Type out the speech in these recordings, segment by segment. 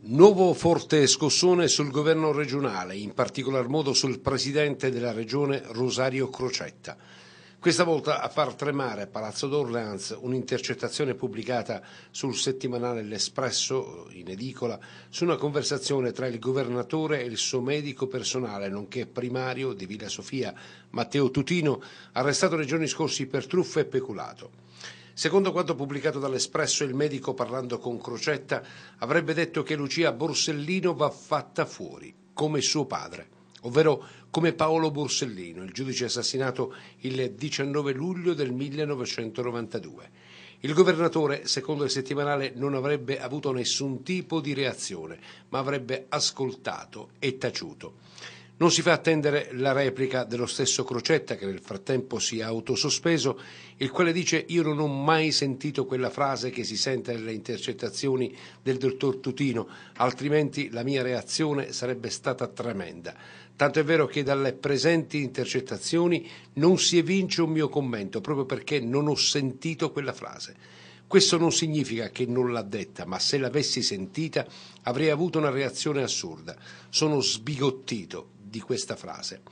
Nuovo forte scossone sul governo regionale, in particolar modo sul presidente della regione Rosario Crocetta. Questa volta a far tremare Palazzo d'Orleans un'intercettazione pubblicata sul settimanale L'Espresso, in edicola, su una conversazione tra il governatore e il suo medico personale, nonché primario di Villa Sofia, Matteo Tutino, arrestato nei giorni scorsi per truffa e peculato. Secondo quanto pubblicato dall'Espresso, il medico, parlando con Crocetta, avrebbe detto che Lucia Borsellino va fatta fuori, come suo padre, ovvero come Paolo Borsellino, il giudice assassinato il 19 luglio del 1992. Il governatore, secondo il settimanale, non avrebbe avuto nessun tipo di reazione, ma avrebbe ascoltato e taciuto. Non si fa attendere la replica dello stesso Crocetta, che nel frattempo si è autosospeso, il quale dice io non ho mai sentito quella frase che si sente nelle intercettazioni del dottor Tutino, altrimenti la mia reazione sarebbe stata tremenda. Tanto è vero che dalle presenti intercettazioni non si evince un mio commento, proprio perché non ho sentito quella frase. Questo non significa che non l'ha detta, ma se l'avessi sentita avrei avuto una reazione assurda. Sono sbigottito, di questa frase.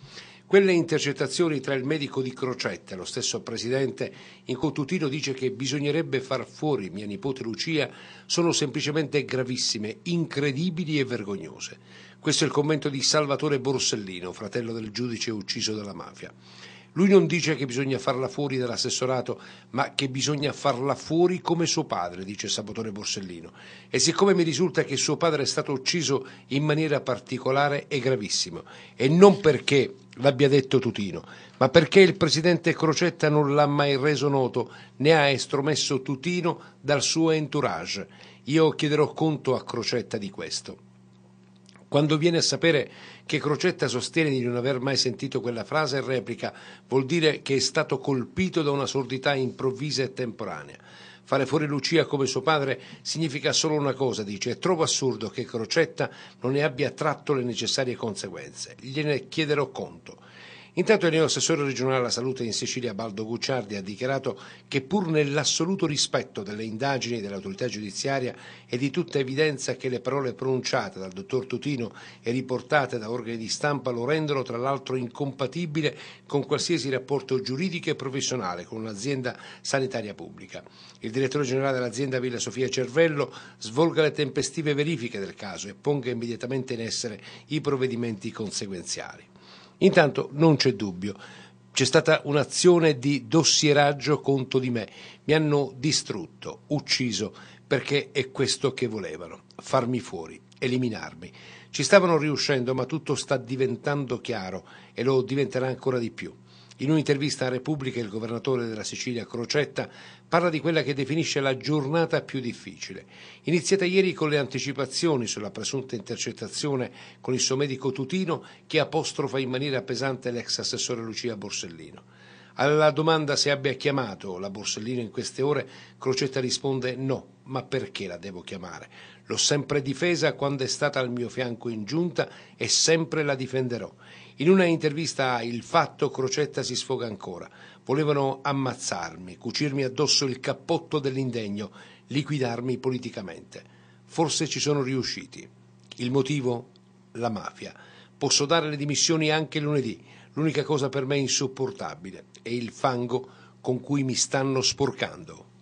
Quelle intercettazioni tra il medico di Crocetta e lo stesso presidente, in cui Tutino dice che bisognerebbe far fuori mia nipote Lucia, sono semplicemente gravissime, incredibili e vergognose. Questo è il commento di Salvatore Borsellino, fratello del giudice ucciso dalla mafia. Lui non dice che bisogna farla fuori dall'assessorato, ma che bisogna farla fuori come suo padre, dice Sabotone Borsellino. E siccome mi risulta che suo padre è stato ucciso in maniera particolare e gravissimo, e non perché l'abbia detto Tutino, ma perché il presidente Crocetta non l'ha mai reso noto, né ha estromesso Tutino dal suo entourage. Io chiederò conto a Crocetta di questo. Quando viene a sapere che Crocetta sostiene di non aver mai sentito quella frase, replica, vuol dire che è stato colpito da una sordità improvvisa e temporanea. Fare fuori Lucia come suo padre significa solo una cosa, dice, è troppo assurdo che Crocetta non ne abbia tratto le necessarie conseguenze. Gliene chiederò conto. Intanto il neo assessore regionale alla salute in Sicilia Baldo Gucciardi ha dichiarato che pur nell'assoluto rispetto delle indagini dell'autorità giudiziaria è di tutta evidenza che le parole pronunciate dal dottor Tutino e riportate da organi di stampa lo rendono tra l'altro incompatibile con qualsiasi rapporto giuridico e professionale con un'azienda sanitaria pubblica. Il direttore generale dell'azienda Villa Sofia Cervello svolga le tempestive verifiche del caso e ponga immediatamente in essere i provvedimenti conseguenziali. Intanto non c'è dubbio, c'è stata un'azione di dossieraggio contro di me, mi hanno distrutto, ucciso, perché è questo che volevano, farmi fuori, eliminarmi. Ci stavano riuscendo, ma tutto sta diventando chiaro e lo diventerà ancora di più. In un'intervista a Repubblica il governatore della Sicilia Crocetta parla di quella che definisce la giornata più difficile. Iniziata ieri con le anticipazioni sulla presunta intercettazione con il suo medico Tutino che apostrofa in maniera pesante l'ex assessore Lucia Borsellino. Alla domanda se abbia chiamato la Borsellino in queste ore, Crocetta risponde no, ma perché la devo chiamare? L'ho sempre difesa quando è stata al mio fianco in giunta e sempre la difenderò. In una intervista a Il Fatto Crocetta si sfoga ancora. Volevano ammazzarmi, cucirmi addosso il cappotto dell'indegno, liquidarmi politicamente. Forse ci sono riusciti. Il motivo? La mafia. Posso dare le dimissioni anche lunedì. L'unica cosa per me insopportabile è il fango con cui mi stanno sporcando.